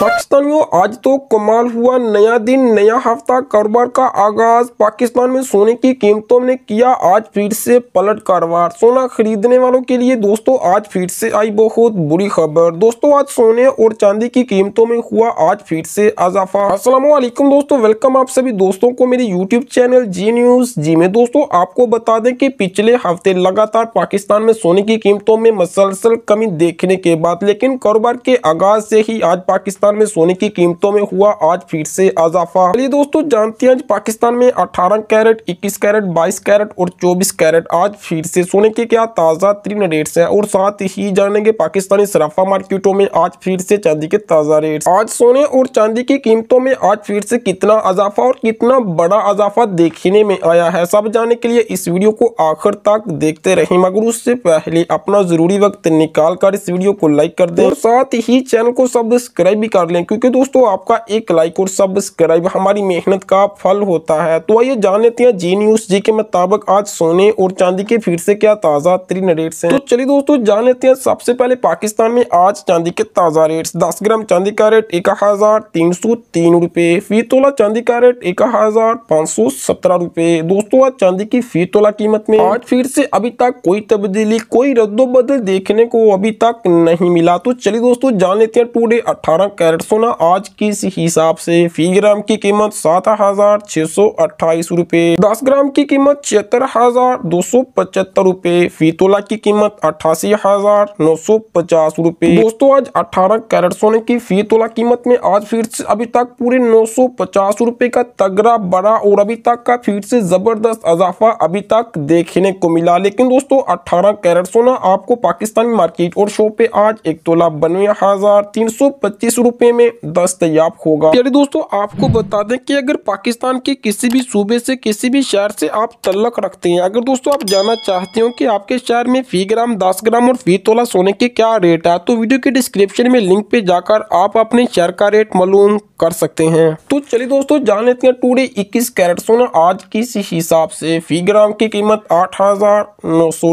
पाकिस्तानियों आज तो कमाल हुआ नया दिन नया हफ्ता कारोबार का आगाज पाकिस्तान में सोने की कीमतों ने किया आज फिर से पलट कारोबार सोना खरीदने वालों के लिए दोस्तों आज फिर से आई बहुत बुरी खबर दोस्तों आज सोने और चांदी की कीमतों में हुआ आज फिर से अजाफा असलम दोस्तों वेलकम आप सभी दोस्तों को मेरे यूट्यूब चैनल जी न्यूज जी में दोस्तों आपको बता दें की पिछले हफ्ते लगातार पाकिस्तान में सोने की कीमतों में मसलसल कमी देखने के बाद लेकिन कारोबार के आगाज से ही आज पाकिस्तान पाकिस्तान में सोने की कीमतों में हुआ आज फिर से अजाफा चलिए दोस्तों जानते हैं आज पाकिस्तान में अठारह कैरेट इक्कीस कैरेट बाईस कैरेट और चौबीस कैरेट आज फिर से सोने के क्या ताज़ा तीन रेट्स है और साथ ही जानेंगे पाकिस्तानी सराफा मार्केटों में आज फिर से चांदी के ताज़ा रेट आज सोने और चांदी की कीमतों में आज फिर से कितना अजाफा और कितना बड़ा अजाफा देखने में आया है सब जानने के लिए इस वीडियो को आखिर तक देखते रहे मगर उससे पहले अपना जरूरी वक्त निकाल कर इस वीडियो को लाइक कर दे और साथ ही चैनल को सब्सक्राइब भी कर कर लें क्योंकि दोस्तों आपका एक लाइक और सब्सक्राइब हमारी मेहनत का फल होता है तो आइए जान लेते हैं जी न्यूज जी के मुताबिक आज सोने और चांदी के फिर से क्या ताज़ा तीन रेट्स हैं तो चलिए दोस्तों जान लेते हैं सबसे पहले पाकिस्तान में आज चांदी के ताज़ा रेट दस ग्राम चांदी का रेट एक हज़ार तीन सौ तीन रुपये फी तोला चांदी का रेट एक हज़ार पाँच सौ सत्रह रुपये दोस्तों आज चांदी की फी तोला कीमत में आज फिर से अभी तक कोई तब्दीली कोई रद्दो बदल देखने को अभी तक नहीं मिला तो चलिए दोस्तों जान लेते हैं टूडे अठारह कैरेट सोना आज किस हिसाब से फी ग्राम की कीमत सात हजार छह सौ अट्ठाईस रूपए दस ग्राम की कीमत छिहत्तर हजार दो सौ पचहत्तर रूपए फी तोला की कीमत अट्ठासी हजार नौ सौ पचास रूपए दोस्तों आज अठारह कैरेट सोने की फी तोला कीमत में आज फिर से अभी तक पूरे नौ सौ पचास रूपए का तगड़ा बड़ा और अभी तक का फिर से जबरदस्त अजाफा अभी तक देखने को मिला लेकिन दोस्तों अठारह कैरेट सोना आपको पाकिस्तानी मार्केट और शो पे आज एक तोला बनवे हजार तीन सौ पच्चीस रूपए रुपए में दस्तयाब होगा यानी दोस्तों आपको बता दें कि अगर पाकिस्तान के किसी भी सूबे से किसी भी शहर से आप तलक रखते हैं अगर दोस्तों आप जाना चाहते हो कि आपके शहर में फी ग्राम दस ग्राम और फी तोला सोने के क्या रेट है तो वीडियो के डिस्क्रिप्शन में लिंक पे जाकर आप अपने शहर का रेट मालूम कर सकते हैं तो चलिए दोस्तों जान लेते हैं टूडे इक्कीस कैरेट सोना आज किस हिसाब से फी ग्राम की कीमत आठ हजार नौ सौ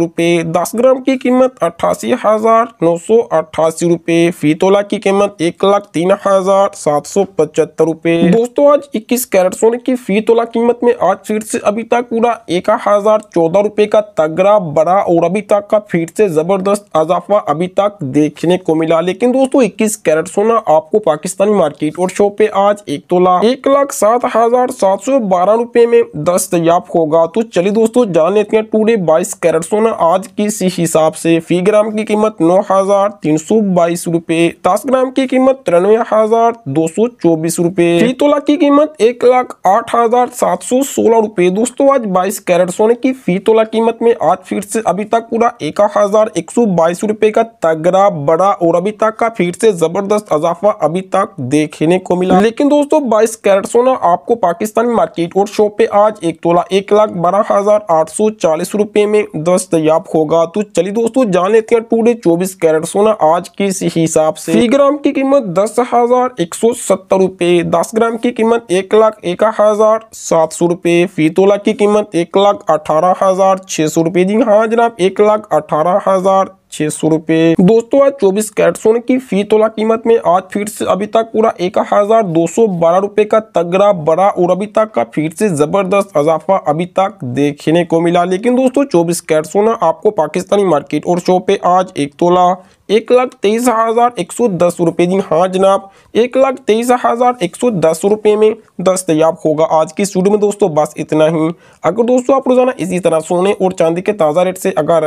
दस ग्राम की कीमत अट्ठासी हजार नौ सौ अट्ठासी रुपए फी तोला की कीमत एक लाख तीन हजार सात सौ पचहत्तर रूपए दोस्तों आज 21 कैरेट सोने की फी तोला कीमत में आज फिर से अभी तक पूरा एक हजार चौदह रूपए का तगड़ा बड़ा और अभी तक का फिर से जबरदस्त अजाफा अभी तक देखने को मिला लेकिन दोस्तों इक्कीस कैरेट सोना आपको पाकिस्तानी मार्केट और शो पे आज एक तोला एक लाख सात हजार सात सौ बारह रूपए में दस्तयाब होगा तो चलिए दोस्तों जान लेते हैं टूडे बाईस कैरेट सोना आज किस हिसाब से फी ग्राम की कीमत नौ हजार तीन सौ बाईस रूपए दस ग्राम की कीमत तिरानवे हजार दो सौ चौबीस रूपए फीतोला की कीमत एक लाख आठ हजार सात सौ सोलह रूपए दोस्तों आज बाईस कैरेट सोने की फी तोला कीमत में आज फिर से अभी तक पूरा एक हजार एक सौ बाईस रूपए का तगड़ा बड़ा और अभी तक का फिर से जबरदस्त अजाफा अभी तक देखने को मिला लेकिन दोस्तों बाईस कैरेट सोना आपको पाकिस्तानी मार्केट और शॉप पे आज एक तोला एक लाख बारह हजार आठ सौ चालीस रूपए में दस्तयाब होगा तो चलिए दोस्तों जान लेते हैं टूडे चौबीस कैरेट सोना आज किस हिसाब से ग्राम की कीमत दस दस हज़ार एक सौ सत्तर रुपये दस ग्राम की कीमत एक लाख एक हज़ार सात सौ रुपये फी तोला की कीमत एक लाख अठारह हज़ार छः सौ रुपये जी हाँ जनाब एक लाख अठारह हज़ार छह सौ रुपये दोस्तों आज चौबीस कैरेट सोने की फी तोला कीमत में आज फिर से अभी तक पूरा एक हजार दो सौ बारह रुपये का तगड़ा बड़ा और अभी तक का फिर से जबरदस्त अजाफा अभी तक देखने को मिला लेकिन दोस्तों चौबीस कैरेट सोना आपको पाकिस्तानी मार्केट और शो पे आज एक तोला एक लाख तेईस हज़ार एक सौ दस रुपये जी हाँ जनाब एक लाख तेईस हज़ार एक सौ दस रुपये में दस्तयाब होगा आज की स्टूडियो में दोस्तों बस इतना ही अगर दोस्तों आप रोज़ाना इसी तरह सोने और चांदी के ताज़ा रेट से अगर